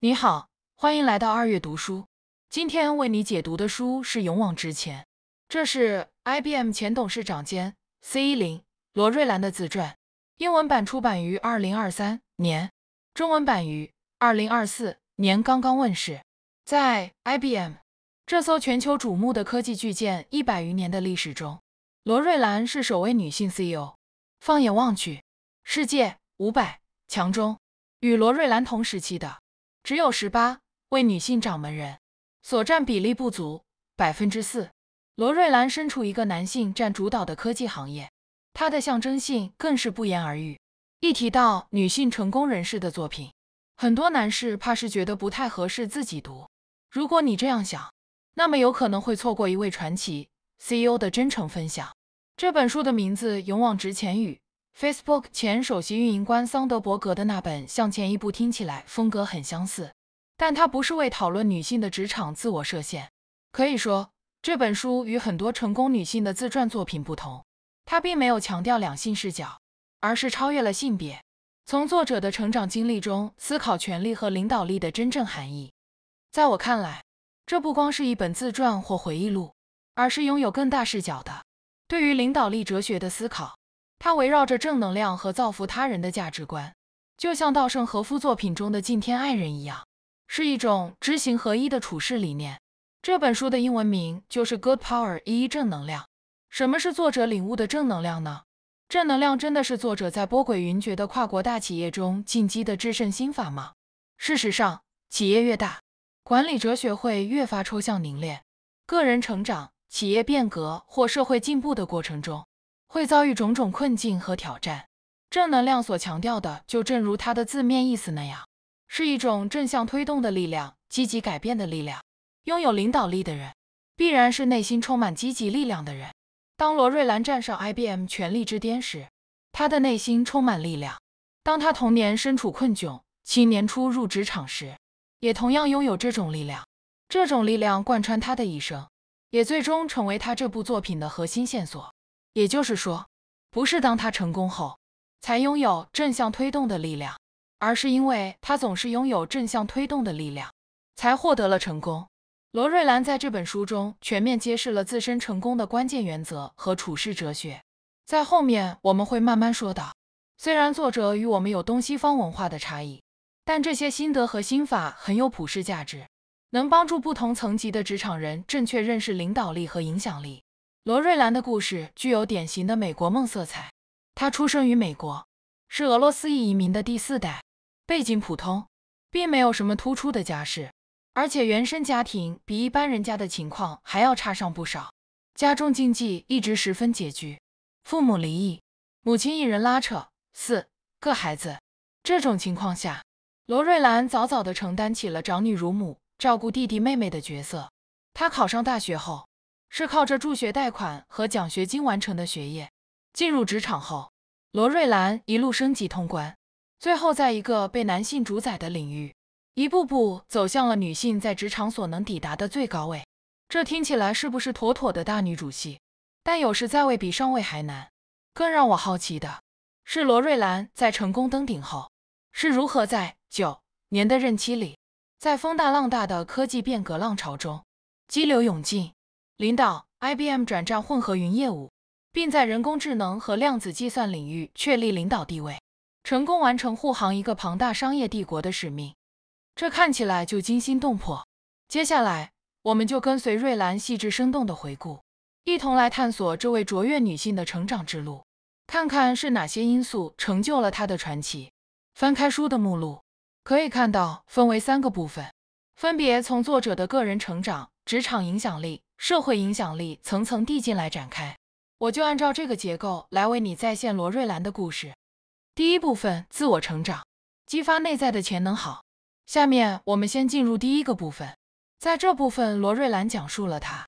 你好，欢迎来到二月读书。今天为你解读的书是《勇往直前》，这是 IBM 前董事长兼 C 一零罗瑞兰的自传。英文版出版于二零二三年，中文版于二零二四年刚刚问世。在 IBM 这艘全球瞩目的科技巨舰一百余年的历史中，罗瑞兰是首位女性 CEO。放眼望去，世界五百强中与罗瑞兰同时期的。只有十八位女性掌门人所占比例不足百分之四。罗瑞兰身处一个男性占主导的科技行业，她的象征性更是不言而喻。一提到女性成功人士的作品，很多男士怕是觉得不太合适自己读。如果你这样想，那么有可能会错过一位传奇 CEO 的真诚分享。这本书的名字《勇往直前》与。Facebook 前首席运营官桑德伯格的那本《向前一步》听起来风格很相似，但它不是为讨论女性的职场自我设限。可以说，这本书与很多成功女性的自传作品不同，它并没有强调两性视角，而是超越了性别，从作者的成长经历中思考权力和领导力的真正含义。在我看来，这不光是一本自传或回忆录，而是拥有更大视角的对于领导力哲学的思考。它围绕着正能量和造福他人的价值观，就像稻盛和夫作品中的敬天爱人一样，是一种知行合一的处世理念。这本书的英文名就是《Good Power》，一正能量。什么是作者领悟的正能量呢？正能量真的是作者在波诡云谲的跨国大企业中进击的制胜心法吗？事实上，企业越大，管理哲学会越发抽象凝练。个人成长、企业变革或社会进步的过程中。会遭遇种种困境和挑战。正能量所强调的，就正如它的字面意思那样，是一种正向推动的力量，积极改变的力量。拥有领导力的人，必然是内心充满积极力量的人。当罗瑞兰站上 IBM 权力之巅时，他的内心充满力量；当他童年身处困窘，青年初入职场时，也同样拥有这种力量。这种力量贯穿他的一生，也最终成为他这部作品的核心线索。也就是说，不是当他成功后才拥有正向推动的力量，而是因为他总是拥有正向推动的力量，才获得了成功。罗瑞兰在这本书中全面揭示了自身成功的关键原则和处世哲学，在后面我们会慢慢说到。虽然作者与我们有东西方文化的差异，但这些心得和心法很有普世价值，能帮助不同层级的职场人正确认识领导力和影响力。罗瑞兰的故事具有典型的美国梦色彩。她出生于美国，是俄罗斯裔移民的第四代，背景普通，并没有什么突出的家世，而且原生家庭比一般人家的情况还要差上不少。家中经济一直十分拮据，父母离异，母亲一人拉扯四个孩子。这种情况下，罗瑞兰早早地承担起了长女如母、照顾弟弟妹妹的角色。她考上大学后。是靠着助学贷款和奖学金完成的学业。进入职场后，罗瑞兰一路升级通关，最后在一个被男性主宰的领域，一步步走向了女性在职场所能抵达的最高位。这听起来是不是妥妥的大女主戏？但有时在位比上位还难。更让我好奇的是，罗瑞兰在成功登顶后，是如何在九年的任期里，在风大浪大的科技变革浪潮中，激流勇进？领导 IBM 转战混合云业务，并在人工智能和量子计算领域确立领导地位，成功完成护航一个庞大商业帝国的使命。这看起来就惊心动魄。接下来，我们就跟随瑞兰细致生动的回顾，一同来探索这位卓越女性的成长之路，看看是哪些因素成就了她的传奇。翻开书的目录，可以看到分为三个部分，分别从作者的个人成长、职场影响力。社会影响力层层递进来展开，我就按照这个结构来为你再现罗瑞兰的故事。第一部分：自我成长，激发内在的潜能。好，下面我们先进入第一个部分。在这部分，罗瑞兰讲述了她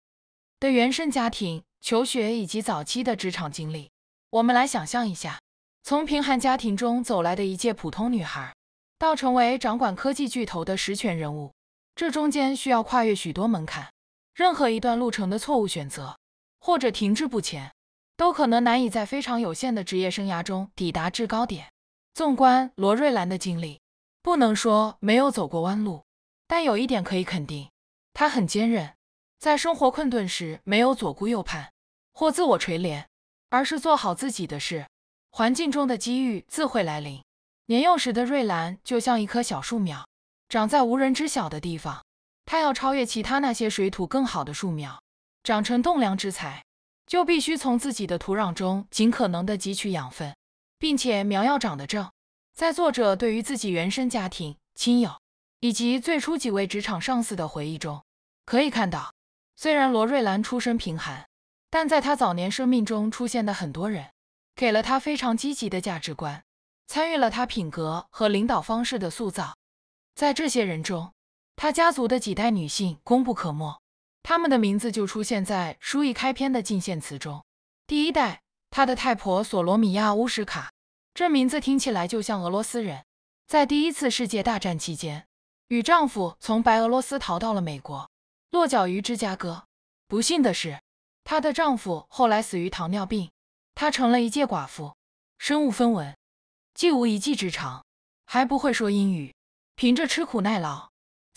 的原生家庭、求学以及早期的职场经历。我们来想象一下，从贫寒家庭中走来的一介普通女孩，到成为掌管科技巨头的实权人物，这中间需要跨越许多门槛。任何一段路程的错误选择，或者停滞不前，都可能难以在非常有限的职业生涯中抵达制高点。纵观罗瑞兰的经历，不能说没有走过弯路，但有一点可以肯定，他很坚韧。在生活困顿时，没有左顾右盼或自我垂怜，而是做好自己的事，环境中的机遇自会来临。年幼时的瑞兰就像一棵小树苗，长在无人知晓的地方。他要超越其他那些水土更好的树苗，长成栋梁之才，就必须从自己的土壤中尽可能地汲取养分，并且苗要长得正。在作者对于自己原生家庭、亲友以及最初几位职场上司的回忆中，可以看到，虽然罗瑞兰出身贫寒，但在他早年生命中出现的很多人，给了他非常积极的价值观，参与了他品格和领导方式的塑造。在这些人中，他家族的几代女性功不可没，他们的名字就出现在书一开篇的进献词中。第一代，他的太婆索罗米亚乌什卡，这名字听起来就像俄罗斯人。在第一次世界大战期间，与丈夫从白俄罗斯逃到了美国，落脚于芝加哥。不幸的是，她的丈夫后来死于糖尿病，她成了一介寡妇，身无分文，既无一技之长，还不会说英语，凭着吃苦耐劳。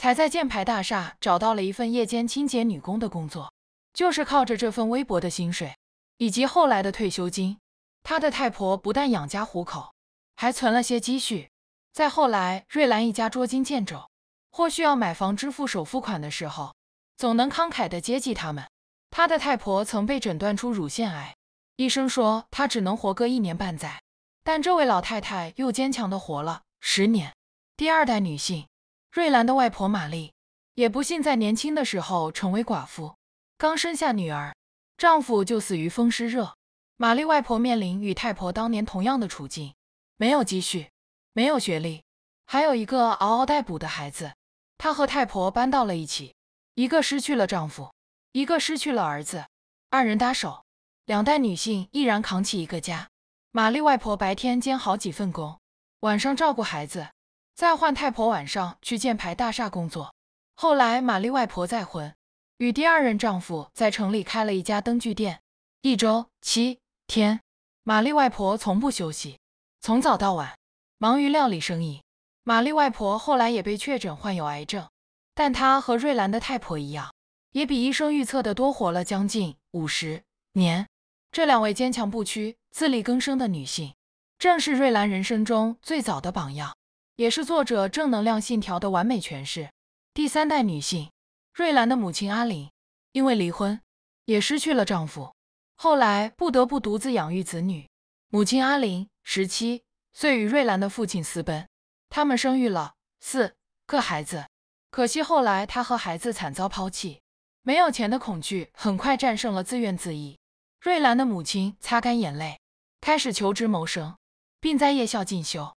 才在建牌大厦找到了一份夜间清洁女工的工作，就是靠着这份微薄的薪水以及后来的退休金，他的太婆不但养家糊口，还存了些积蓄。再后来，瑞兰一家捉襟见肘，或需要买房支付首付款的时候，总能慷慨地接济他们。他的太婆曾被诊断出乳腺癌，医生说她只能活个一年半载，但这位老太太又坚强地活了十年。第二代女性。瑞兰的外婆玛丽，也不幸在年轻的时候成为寡妇，刚生下女儿，丈夫就死于风湿热。玛丽外婆面临与太婆当年同样的处境，没有积蓄，没有学历，还有一个嗷嗷待哺的孩子。她和太婆搬到了一起，一个失去了丈夫，一个失去了儿子，二人搭手，两代女性毅然扛起一个家。玛丽外婆白天兼好几份工，晚上照顾孩子。再换太婆晚上去建牌大厦工作。后来，玛丽外婆再婚，与第二任丈夫在城里开了一家灯具店。一周七天，玛丽外婆从不休息，从早到晚忙于料理生意。玛丽外婆后来也被确诊患有癌症，但她和瑞兰的太婆一样，也比医生预测的多活了将近五十年。这两位坚强不屈、自力更生的女性，正是瑞兰人生中最早的榜样。也是作者正能量信条的完美诠释。第三代女性瑞兰的母亲阿玲，因为离婚，也失去了丈夫，后来不得不独自养育子女。母亲阿玲十七岁与瑞兰的父亲私奔，他们生育了四个孩子，可惜后来她和孩子惨遭抛弃。没有钱的恐惧很快战胜了自怨自艾。瑞兰的母亲擦干眼泪，开始求职谋生，并在夜校进修。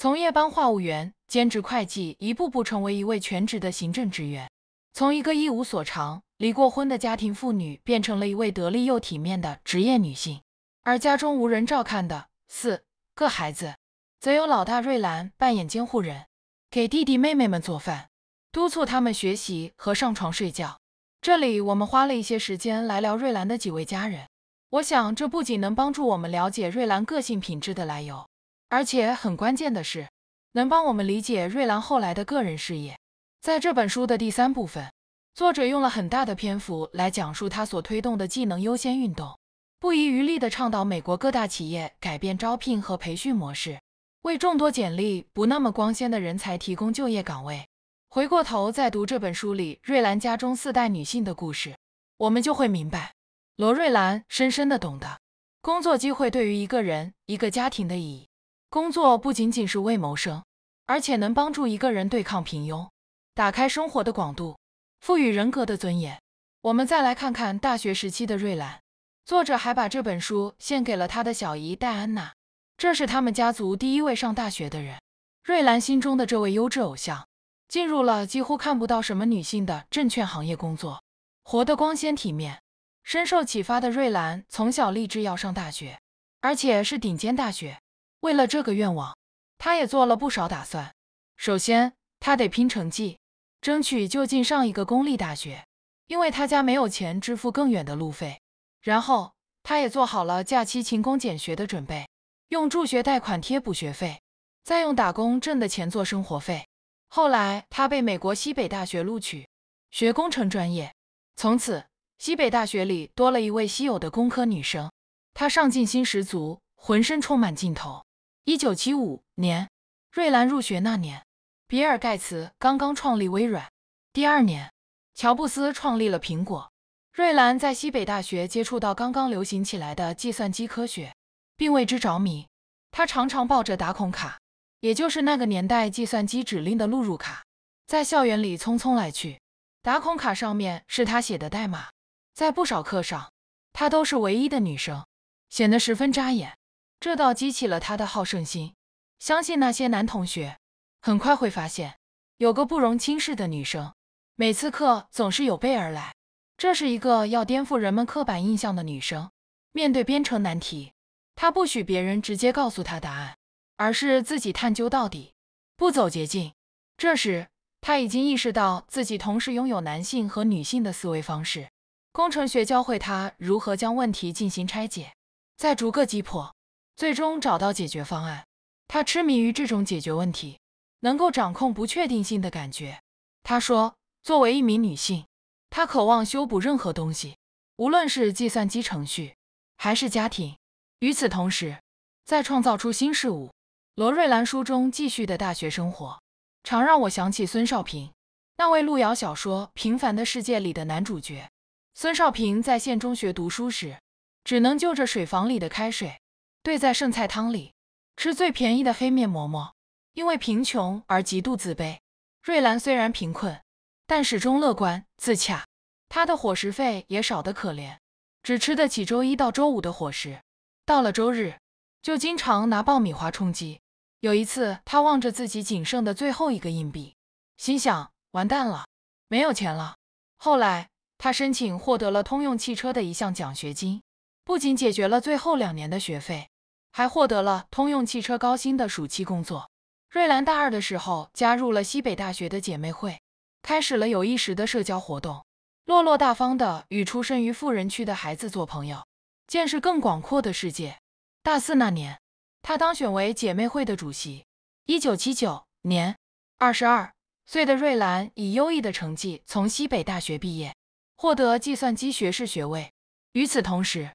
从夜班话务员兼职会计，一步步成为一位全职的行政职员，从一个一无所长、离过婚的家庭妇女，变成了一位得力又体面的职业女性。而家中无人照看的四个孩子，则由老大瑞兰扮演监护人，给弟弟妹妹们做饭，督促他们学习和上床睡觉。这里我们花了一些时间来聊瑞兰的几位家人，我想这不仅能帮助我们了解瑞兰个性品质的来由。而且很关键的是，能帮我们理解瑞兰后来的个人事业。在这本书的第三部分，作者用了很大的篇幅来讲述他所推动的技能优先运动，不遗余力的倡导美国各大企业改变招聘和培训模式，为众多简历不那么光鲜的人才提供就业岗位。回过头再读这本书里瑞兰家中四代女性的故事，我们就会明白，罗瑞兰深深的懂得工作机会对于一个人、一个家庭的意义。工作不仅仅是为谋生，而且能帮助一个人对抗平庸，打开生活的广度，赋予人格的尊严。我们再来看看大学时期的瑞兰。作者还把这本书献给了他的小姨戴安娜，这是他们家族第一位上大学的人。瑞兰心中的这位优质偶像，进入了几乎看不到什么女性的证券行业工作，活得光鲜体面。深受启发的瑞兰，从小立志要上大学，而且是顶尖大学。为了这个愿望，他也做了不少打算。首先，他得拼成绩，争取就近上一个公立大学，因为他家没有钱支付更远的路费。然后，他也做好了假期勤工俭学的准备，用助学贷款贴补学费，再用打工挣的钱做生活费。后来，他被美国西北大学录取，学工程专业。从此，西北大学里多了一位稀有的工科女生。她上进心十足，浑身充满劲头。一九七五年，瑞兰入学那年，比尔·盖茨刚刚创立微软。第二年，乔布斯创立了苹果。瑞兰在西北大学接触到刚刚流行起来的计算机科学，并为之着迷。他常常抱着打孔卡，也就是那个年代计算机指令的录入卡，在校园里匆匆来去。打孔卡上面是他写的代码。在不少课上，她都是唯一的女生，显得十分扎眼。这倒激起了他的好胜心。相信那些男同学很快会发现，有个不容轻视的女生，每次课总是有备而来。这是一个要颠覆人们刻板印象的女生。面对编程难题，她不许别人直接告诉她答案，而是自己探究到底，不走捷径。这时，他已经意识到自己同时拥有男性和女性的思维方式。工程学教会他如何将问题进行拆解，再逐个击破。最终找到解决方案。他痴迷于这种解决问题、能够掌控不确定性的感觉。他说：“作为一名女性，她渴望修补任何东西，无论是计算机程序还是家庭。与此同时，在创造出新事物。”罗瑞兰书中继续的大学生活，常让我想起孙少平，那位路遥小说《平凡的世界》里的男主角。孙少平在县中学读书时，只能就着水房里的开水。对，在剩菜汤里吃最便宜的黑面馍馍，因为贫穷而极度自卑。瑞兰虽然贫困，但始终乐观自洽。他的伙食费也少得可怜，只吃得起周一到周五的伙食，到了周日就经常拿爆米花充饥。有一次，他望着自己仅剩的最后一个硬币，心想：完蛋了，没有钱了。后来，他申请获得了通用汽车的一项奖学金。不仅解决了最后两年的学费，还获得了通用汽车高薪的暑期工作。瑞兰大二的时候加入了西北大学的姐妹会，开始了有意识的社交活动，落落大方的与出身于富人区的孩子做朋友，见识更广阔的世界。大四那年，他当选为姐妹会的主席。一九七九年，二十二岁的瑞兰以优异的成绩从西北大学毕业，获得计算机学士学位。与此同时，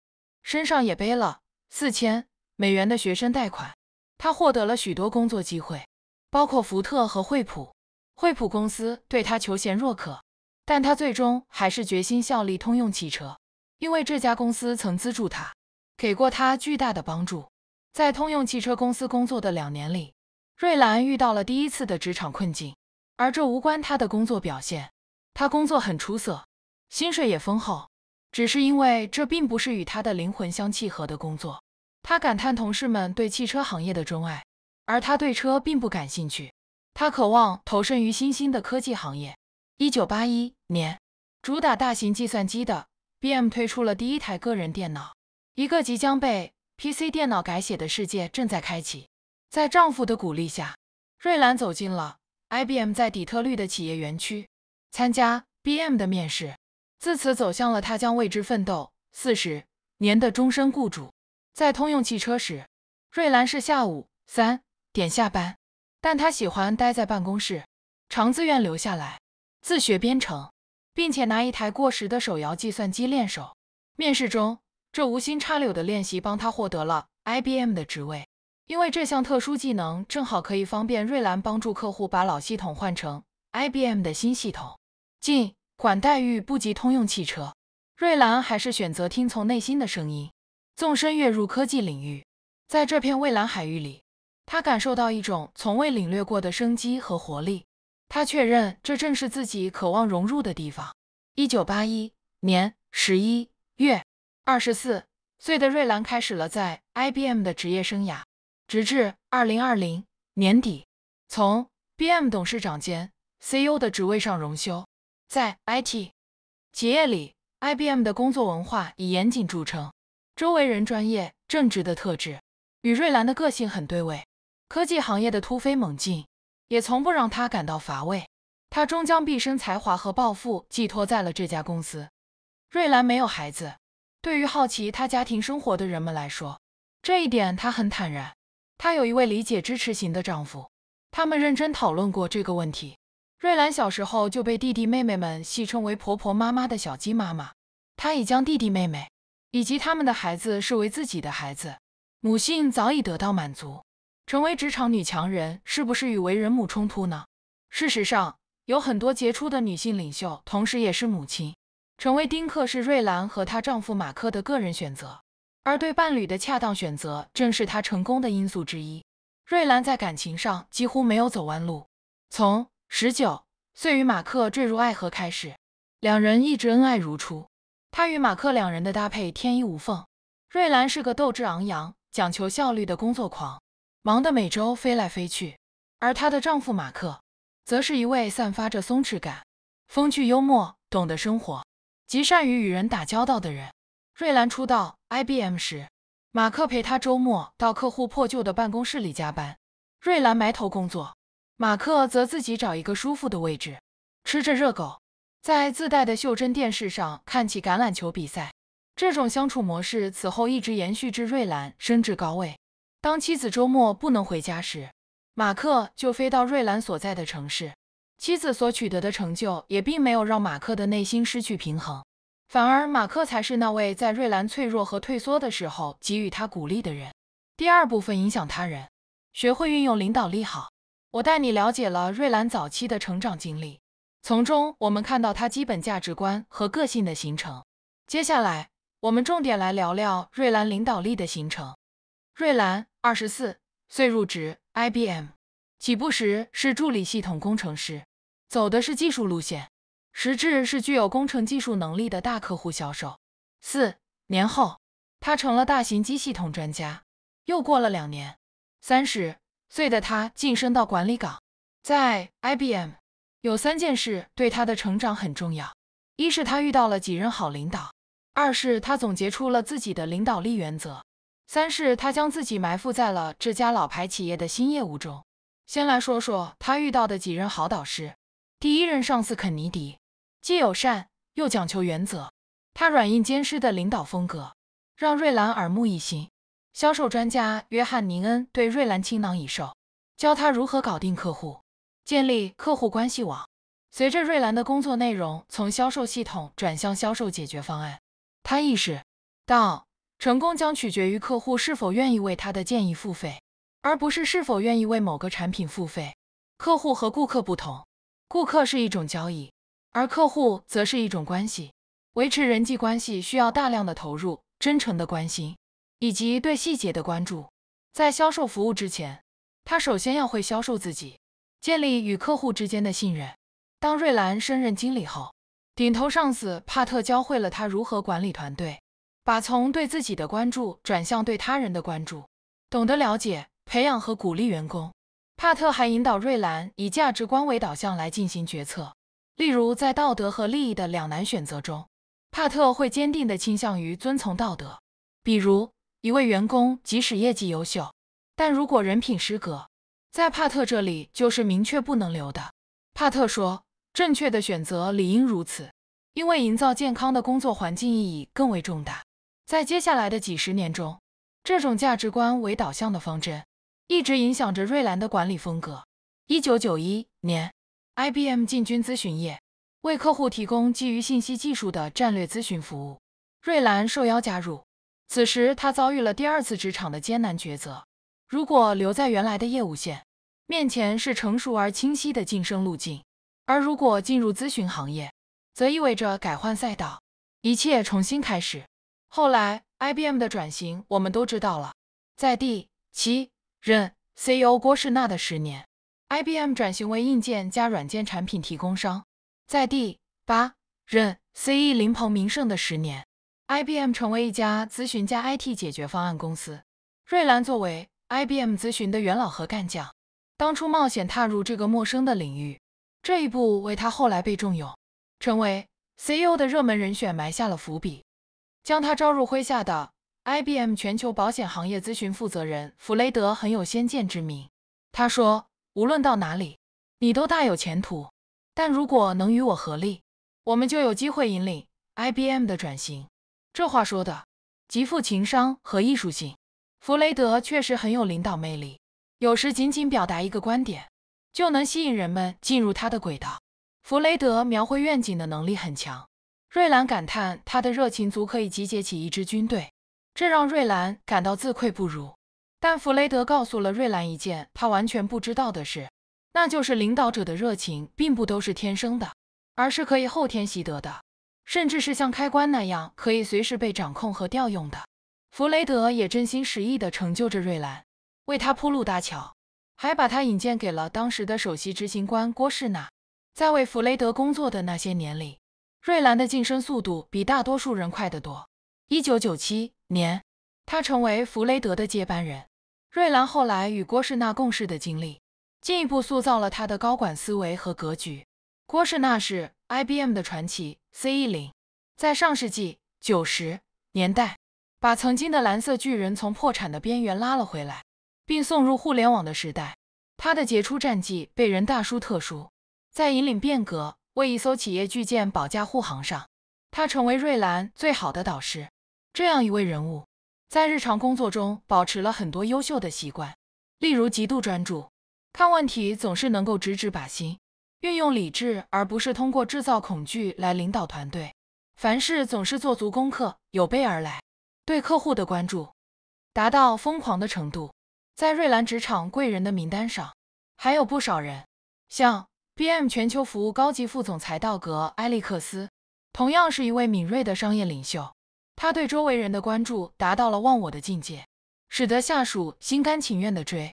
身上也背了四千美元的学生贷款，他获得了许多工作机会，包括福特和惠普。惠普公司对他求贤若渴，但他最终还是决心效力通用汽车，因为这家公司曾资助他，给过他巨大的帮助。在通用汽车公司工作的两年里，瑞兰遇到了第一次的职场困境，而这无关他的工作表现，他工作很出色，薪水也丰厚。只是因为这并不是与他的灵魂相契合的工作，他感叹同事们对汽车行业的钟爱，而他对车并不感兴趣。他渴望投身于新兴的科技行业。一九八一年，主打大型计算机的 b m 推出了第一台个人电脑，一个即将被 PC 电脑改写的世界正在开启。在丈夫的鼓励下，瑞兰走进了 IBM 在底特律的企业园区，参加 b m 的面试。自此走向了他将为之奋斗四十年的终身雇主，在通用汽车时，瑞兰是下午三点下班，但他喜欢待在办公室，常自愿留下来自学编程，并且拿一台过时的手摇计算机练手。面试中，这无心插柳的练习帮他获得了 IBM 的职位，因为这项特殊技能正好可以方便瑞兰帮助客户把老系统换成 IBM 的新系统。进。管待遇不及通用汽车，瑞兰还是选择听从内心的声音，纵身跃入科技领域。在这片蔚蓝海域里，他感受到一种从未领略过的生机和活力。他确认，这正是自己渴望融入的地方。一九八一年十一月二十四岁的瑞兰开始了在 IBM 的职业生涯，直至二零二零年底，从 b m 董事长兼 CEO 的职位上荣休。在 IT 企业里，IBM 的工作文化以严谨著称。周围人专业、正直的特质，与瑞兰的个性很对位。科技行业的突飞猛进，也从不让他感到乏味。他终将毕生才华和抱负寄托在了这家公司。瑞兰没有孩子，对于好奇他家庭生活的人们来说，这一点他很坦然。他有一位理解、支持型的丈夫，他们认真讨论过这个问题。瑞兰小时候就被弟弟妹妹们戏称为“婆婆妈妈的小鸡妈妈”。她已将弟弟妹妹以及他们的孩子视为自己的孩子，母性早已得到满足。成为职场女强人是不是与为人母冲突呢？事实上，有很多杰出的女性领袖同时也是母亲。成为丁克是瑞兰和她丈夫马克的个人选择，而对伴侣的恰当选择正是她成功的因素之一。瑞兰在感情上几乎没有走弯路，从。十九，岁与马克坠入爱河开始，两人一直恩爱如初。她与马克两人的搭配天衣无缝。瑞兰是个斗志昂扬、讲求效率的工作狂，忙得每周飞来飞去；而她的丈夫马克，则是一位散发着松弛感、风趣幽默、懂得生活、极善于与人打交道的人。瑞兰出道 IBM 时，马克陪她周末到客户破旧的办公室里加班，瑞兰埋头工作。马克则自己找一个舒服的位置，吃着热狗，在自带的袖珍电视上看起橄榄球比赛。这种相处模式此后一直延续至瑞兰升至高位。当妻子周末不能回家时，马克就飞到瑞兰所在的城市。妻子所取得的成就也并没有让马克的内心失去平衡，反而马克才是那位在瑞兰脆弱和退缩的时候给予他鼓励的人。第二部分影响他人，学会运用领导力好。我带你了解了瑞兰早期的成长经历，从中我们看到他基本价值观和个性的形成。接下来，我们重点来聊聊瑞兰领导力的形成。瑞兰二十四岁入职 IBM，起步时是助理系统工程师，走的是技术路线，实质是具有工程技术能力的大客户销售。四年后，他成了大型机系统专家。又过了两年，三十。最的他晋升到管理岗，在 IBM 有三件事对他的成长很重要：一是他遇到了几任好领导；二是他总结出了自己的领导力原则；三是他将自己埋伏在了这家老牌企业的新业务中。先来说说他遇到的几任好导师。第一任上司肯尼迪，既友善又讲求原则，他软硬兼施的领导风格让瑞兰耳目一新。销售专家约翰尼恩对瑞兰倾囊以授，教他如何搞定客户，建立客户关系网。随着瑞兰的工作内容从销售系统转向销售解决方案，他意识到成功将取决于客户是否愿意为他的建议付费，而不是是否愿意为某个产品付费。客户和顾客不同，顾客是一种交易，而客户则是一种关系。维持人际关系需要大量的投入，真诚的关心。以及对细节的关注，在销售服务之前，他首先要会销售自己，建立与客户之间的信任。当瑞兰升任经理后，顶头上司帕特教会了他如何管理团队，把从对自己的关注转向对他人的关注，懂得了解、培养和鼓励员工。帕特还引导瑞兰以价值观为导向来进行决策，例如在道德和利益的两难选择中，帕特会坚定地倾向于遵从道德，比如。一位员工即使业绩优秀，但如果人品失格，在帕特这里就是明确不能留的。帕特说：“正确的选择理应如此，因为营造健康的工作环境意义更为重大。”在接下来的几十年中，这种价值观为导向的方针一直影响着瑞兰的管理风格。一九九一年，IBM 进军咨询业，为客户提供基于信息技术的战略咨询服务，瑞兰受邀加入。此时，他遭遇了第二次职场的艰难抉择：如果留在原来的业务线，面前是成熟而清晰的晋升路径；而如果进入咨询行业，则意味着改换赛道，一切重新开始。后来，IBM 的转型我们都知道了：在第七任 CEO 郭士纳的十年，IBM 转型为硬件加软件产品提供商；在第八任 c e 林鹏名胜的十年。IBM 成为一家咨询加 IT 解决方案公司。瑞兰作为 IBM 咨询的元老和干将，当初冒险踏入这个陌生的领域，这一步为他后来被重用，成为 CEO 的热门人选埋下了伏笔。将他招入麾下的 IBM 全球保险行业咨询负责人弗雷德很有先见之明，他说：“无论到哪里，你都大有前途。但如果能与我合力，我们就有机会引领 IBM 的转型。”这话说的极富情商和艺术性。弗雷德确实很有领导魅力，有时仅仅表达一个观点，就能吸引人们进入他的轨道。弗雷德描绘愿景的能力很强。瑞兰感叹他的热情足可以集结起一支军队，这让瑞兰感到自愧不如。但弗雷德告诉了瑞兰一件他完全不知道的事，那就是领导者的热情并不都是天生的，而是可以后天习得的。甚至是像开关那样可以随时被掌控和调用的。弗雷德也真心实意地成就着瑞兰，为他铺路搭桥，还把他引荐给了当时的首席执行官郭士纳。在为弗雷德工作的那些年里，瑞兰的晋升速度比大多数人快得多。一九九七年，他成为弗雷德的接班人。瑞兰后来与郭士纳共事的经历，进一步塑造了他的高管思维和格局。郭士纳是。IBM 的传奇 c e 零，在上世纪九十年代，把曾经的蓝色巨人从破产的边缘拉了回来，并送入互联网的时代。他的杰出战绩被人大书特书。在引领变革、为一艘企业巨舰保驾护航上，他成为瑞兰最好的导师。这样一位人物，在日常工作中保持了很多优秀的习惯，例如极度专注，看问题总是能够直指靶心。运用理智，而不是通过制造恐惧来领导团队。凡事总是做足功课，有备而来。对客户的关注达到疯狂的程度。在瑞兰职场贵人的名单上，还有不少人，像 B M 全球服务高级副总裁道格·埃利克斯，同样是一位敏锐的商业领袖。他对周围人的关注达到了忘我的境界，使得下属心甘情愿地追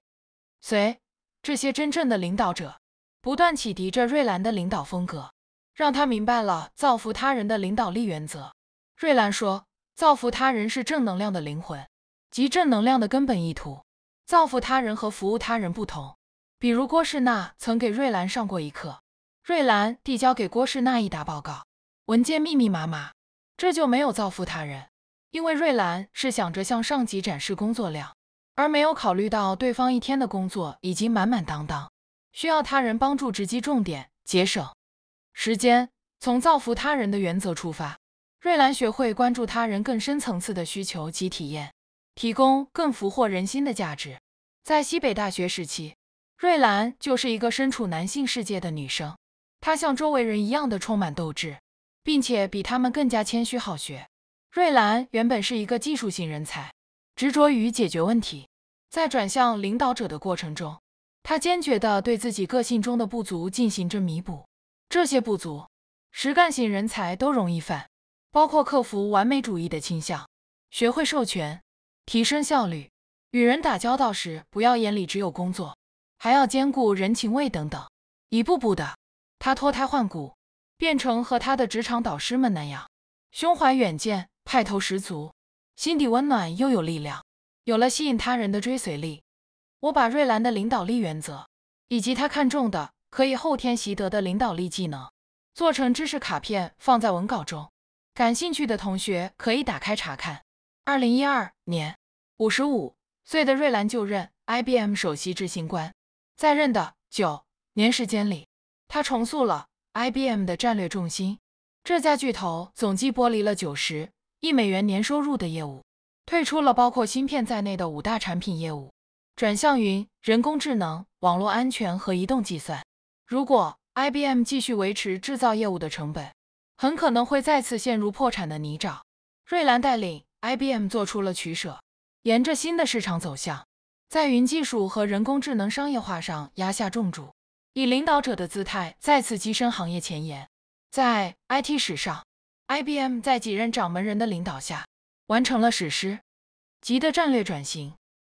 随这些真正的领导者。不断启迪着瑞兰的领导风格，让他明白了造福他人的领导力原则。瑞兰说：“造福他人是正能量的灵魂，即正能量的根本意图。造福他人和服务他人不同。比如郭士纳曾给瑞兰上过一课，瑞兰递交给郭士纳一沓报告文件，密密麻麻，这就没有造福他人，因为瑞兰是想着向上级展示工作量，而没有考虑到对方一天的工作已经满满当当。”需要他人帮助，直击重点，节省时间。从造福他人的原则出发，瑞兰学会关注他人更深层次的需求及体验，提供更俘获人心的价值。在西北大学时期，瑞兰就是一个身处男性世界的女生。她像周围人一样的充满斗志，并且比他们更加谦虚好学。瑞兰原本是一个技术型人才，执着于解决问题。在转向领导者的过程中。他坚决地对自己个性中的不足进行着弥补。这些不足，实干型人才都容易犯，包括克服完美主义的倾向，学会授权，提升效率，与人打交道时不要眼里只有工作，还要兼顾人情味等等。一步步的，他脱胎换骨，变成和他的职场导师们那样，胸怀远见，派头十足，心底温暖又有力量，有了吸引他人的追随力。我把瑞兰的领导力原则，以及他看中的可以后天习得的领导力技能，做成知识卡片放在文稿中。感兴趣的同学可以打开查看。二零一二年，五十五岁的瑞兰就任 IBM 首席执行官，在任的九年时间里，他重塑了 IBM 的战略重心。这家巨头总计剥离了九十亿美元年收入的业务，退出了包括芯片在内的五大产品业务。转向云、人工智能、网络安全和移动计算。如果 IBM 继续维持制造业务的成本，很可能会再次陷入破产的泥沼。瑞兰带领 IBM 做出了取舍，沿着新的市场走向，在云技术和人工智能商业化上压下重注，以领导者的姿态再次跻身行业前沿。在 IT 史上，IBM 在几任掌门人的领导下，完成了史诗级的战略转型。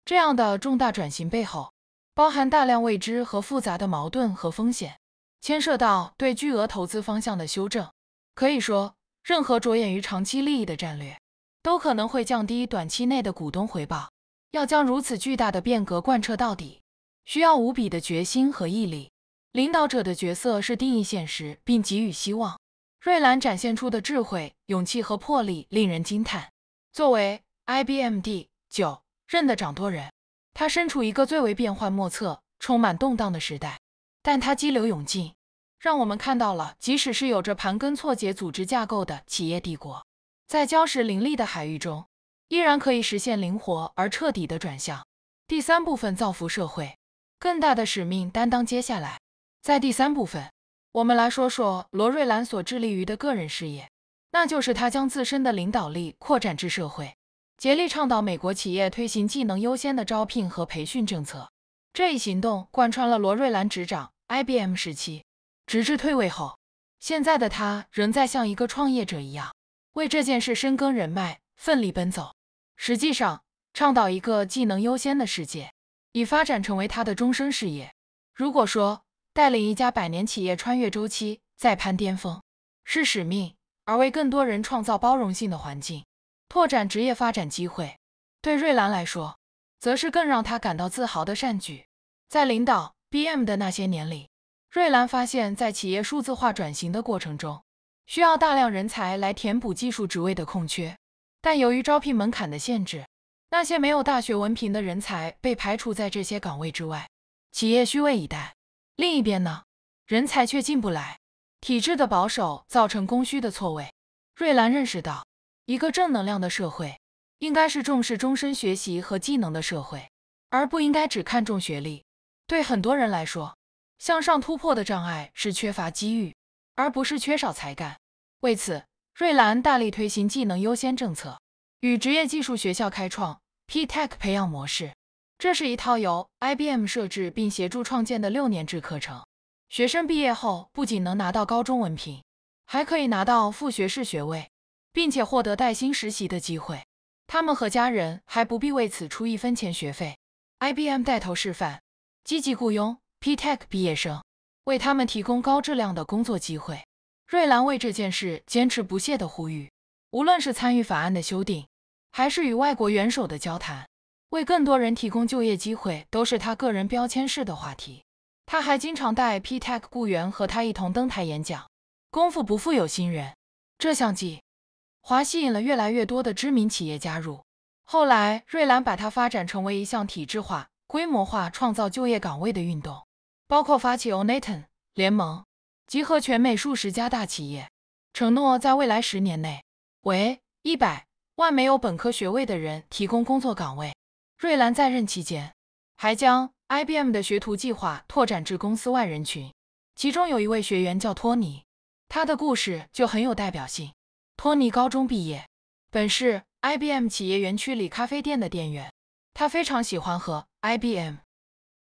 这样的重大转型背后，包含大量未知和复杂的矛盾和风险，牵涉到对巨额投资方向的修正。可以说，任何着眼于长期利益的战略，都可能会降低短期内的股东回报。要将如此巨大的变革贯彻到底，需要无比的决心和毅力。领导者的角色是定义现实并给予希望。瑞兰展现出的智慧、勇气和魄力令人惊叹。作为 IBM D 九。认得掌舵人，他身处一个最为变幻莫测、充满动荡的时代，但他激流勇进，让我们看到了，即使是有着盘根错节组织架构的企业帝国，在礁石林立的海域中，依然可以实现灵活而彻底的转向。第三部分，造福社会，更大的使命担当。接下来，在第三部分，我们来说说罗瑞兰所致力于的个人事业，那就是他将自身的领导力扩展至社会。竭力倡导美国企业推行技能优先的招聘和培训政策，这一行动贯穿了罗瑞兰执掌 IBM 时期，直至退位后，现在的他仍在像一个创业者一样，为这件事深耕人脉、奋力奔走。实际上，倡导一个技能优先的世界，已发展成为他的终生事业。如果说带领一家百年企业穿越周期、再攀巅峰是使命，而为更多人创造包容性的环境，拓展职业发展机会，对瑞兰来说，则是更让他感到自豪的善举。在领导 B M 的那些年里，瑞兰发现，在企业数字化转型的过程中，需要大量人才来填补技术职位的空缺，但由于招聘门槛的限制，那些没有大学文凭的人才被排除在这些岗位之外，企业虚位以待。另一边呢，人才却进不来，体制的保守造成供需的错位。瑞兰认识到。一个正能量的社会，应该是重视终身学习和技能的社会，而不应该只看重学历。对很多人来说，向上突破的障碍是缺乏机遇，而不是缺少才干。为此，瑞兰大力推行技能优先政策，与职业技术学校开创 P Tech 培养模式。这是一套由 IBM 设置并协助创建的六年制课程，学生毕业后不仅能拿到高中文凭，还可以拿到副学士学位。并且获得带薪实习的机会，他们和家人还不必为此出一分钱学费。IBM 带头示范，积极雇佣 P Tech 毕业生，为他们提供高质量的工作机会。瑞兰为这件事坚持不懈地呼吁，无论是参与法案的修订，还是与外国元首的交谈，为更多人提供就业机会都是他个人标签式的话题。他还经常带 P Tech 雇员和他一同登台演讲。功夫不负有心人，这项计。华吸引了越来越多的知名企业加入。后来，瑞兰把它发展成为一项体制化、规模化、创造就业岗位的运动，包括发起 Oneten 联盟，集合全美数十家大企业，承诺在未来十年内为一百万没有本科学位的人提供工作岗位。瑞兰在任期间，还将 IBM 的学徒计划拓展至公司外人群，其中有一位学员叫托尼，他的故事就很有代表性。托尼高中毕业，本是 IBM 企业园区里咖啡店的店员。他非常喜欢和 IBM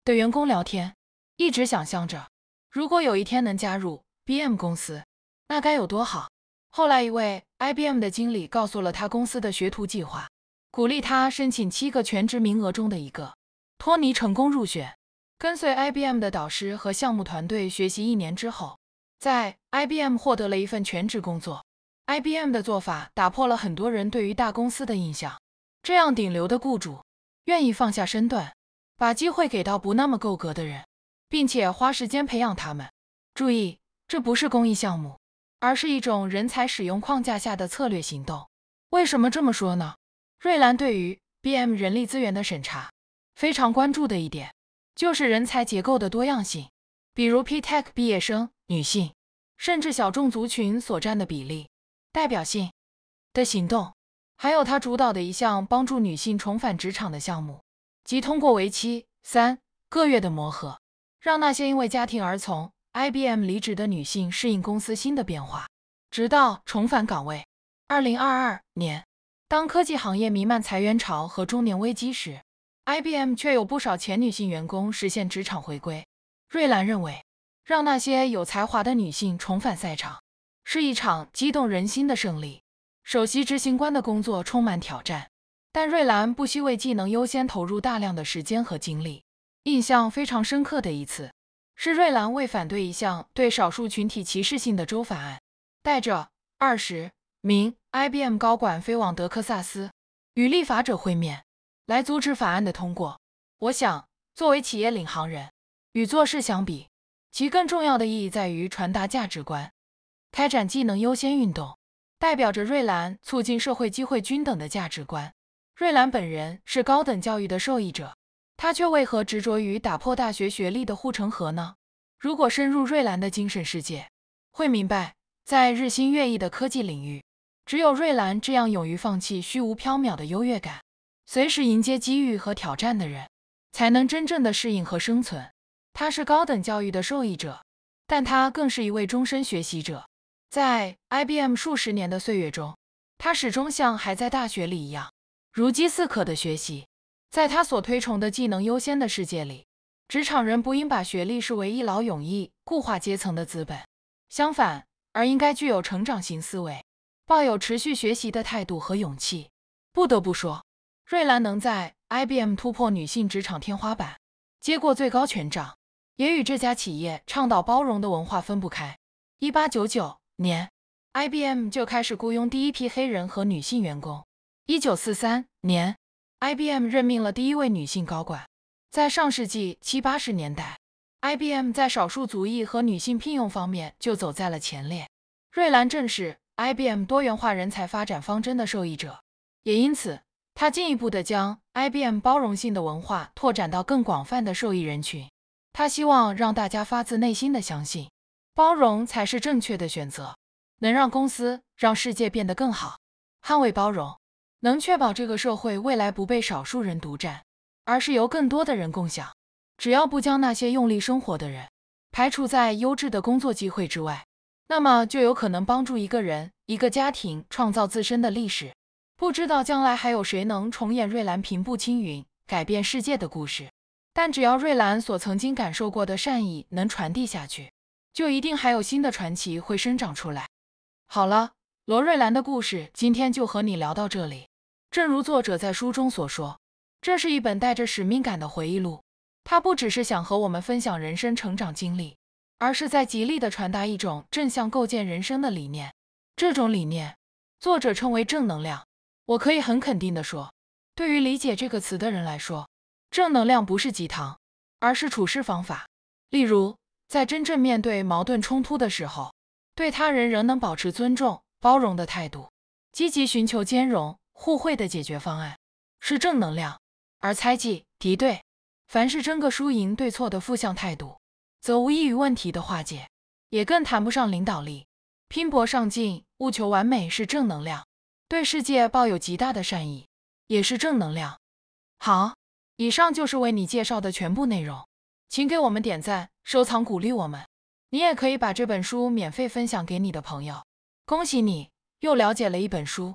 的员工聊天，一直想象着如果有一天能加入 b m 公司，那该有多好。后来，一位 IBM 的经理告诉了他公司的学徒计划，鼓励他申请七个全职名额中的一个。托尼成功入选，跟随 IBM 的导师和项目团队学习一年之后，在 IBM 获得了一份全职工作。IBM 的做法打破了很多人对于大公司的印象。这样顶流的雇主愿意放下身段，把机会给到不那么够格的人，并且花时间培养他们。注意，这不是公益项目，而是一种人才使用框架下的策略行动。为什么这么说呢？瑞兰对于 b m 人力资源的审查非常关注的一点，就是人才结构的多样性，比如 P Tech 毕业生、女性，甚至小众族群所占的比例。代表性的行动，还有他主导的一项帮助女性重返职场的项目，即通过为期三个月的磨合，让那些因为家庭而从 IBM 离职的女性适应公司新的变化，直到重返岗位。二零二二年，当科技行业弥漫裁员潮和中年危机时，IBM 却有不少前女性员工实现职场回归。瑞兰认为，让那些有才华的女性重返赛场。是一场激动人心的胜利。首席执行官的工作充满挑战，但瑞兰不惜为技能优先投入大量的时间和精力。印象非常深刻的一次是，瑞兰为反对一项对少数群体歧视性的州法案，带着二十名 IBM 高管飞往德克萨斯，与立法者会面，来阻止法案的通过。我想，作为企业领航人，与做事相比，其更重要的意义在于传达价值观。开展技能优先运动，代表着瑞兰促进社会机会均等的价值观。瑞兰本人是高等教育的受益者，他却为何执着于打破大学学历的护城河呢？如果深入瑞兰的精神世界，会明白，在日新月异的科技领域，只有瑞兰这样勇于放弃虚无缥缈的优越感，随时迎接机遇和挑战的人，才能真正的适应和生存。他是高等教育的受益者，但他更是一位终身学习者。在 IBM 数十年的岁月中，他始终像还在大学里一样，如饥似渴的学习。在他所推崇的技能优先的世界里，职场人不应把学历视为一劳永逸固化阶层的资本，相反，而应该具有成长型思维，抱有持续学习的态度和勇气。不得不说，瑞兰能在 IBM 突破女性职场天花板，接过最高权杖，也与这家企业倡导包容的文化分不开。一八九九。年，IBM 就开始雇佣第一批黑人和女性员工。一九四三年，IBM 任命了第一位女性高管。在上世纪七八十年代，IBM 在少数族裔和女性聘用方面就走在了前列。瑞兰正是 IBM 多元化人才发展方针的受益者，也因此，他进一步的将 IBM 包容性的文化拓展到更广泛的受益人群。他希望让大家发自内心的相信。包容才是正确的选择，能让公司、让世界变得更好。捍卫包容，能确保这个社会未来不被少数人独占，而是由更多的人共享。只要不将那些用力生活的人排除在优质的工作机会之外，那么就有可能帮助一个人、一个家庭创造自身的历史。不知道将来还有谁能重演瑞兰平步青云、改变世界的故事，但只要瑞兰所曾经感受过的善意能传递下去。就一定还有新的传奇会生长出来。好了，罗瑞兰的故事今天就和你聊到这里。正如作者在书中所说，这是一本带着使命感的回忆录。他不只是想和我们分享人生成长经历，而是在极力的传达一种正向构建人生的理念。这种理念，作者称为正能量。我可以很肯定的说，对于理解这个词的人来说，正能量不是鸡汤，而是处事方法。例如。在真正面对矛盾冲突的时候，对他人仍能保持尊重、包容的态度，积极寻求兼容、互惠的解决方案，是正能量；而猜忌、敌对，凡是争个输赢、对错的负向态度，则无异于问题的化解，也更谈不上领导力。拼搏上进、务求完美是正能量，对世界抱有极大的善意也是正能量。好，以上就是为你介绍的全部内容。请给我们点赞、收藏、鼓励我们。你也可以把这本书免费分享给你的朋友。恭喜你，又了解了一本书。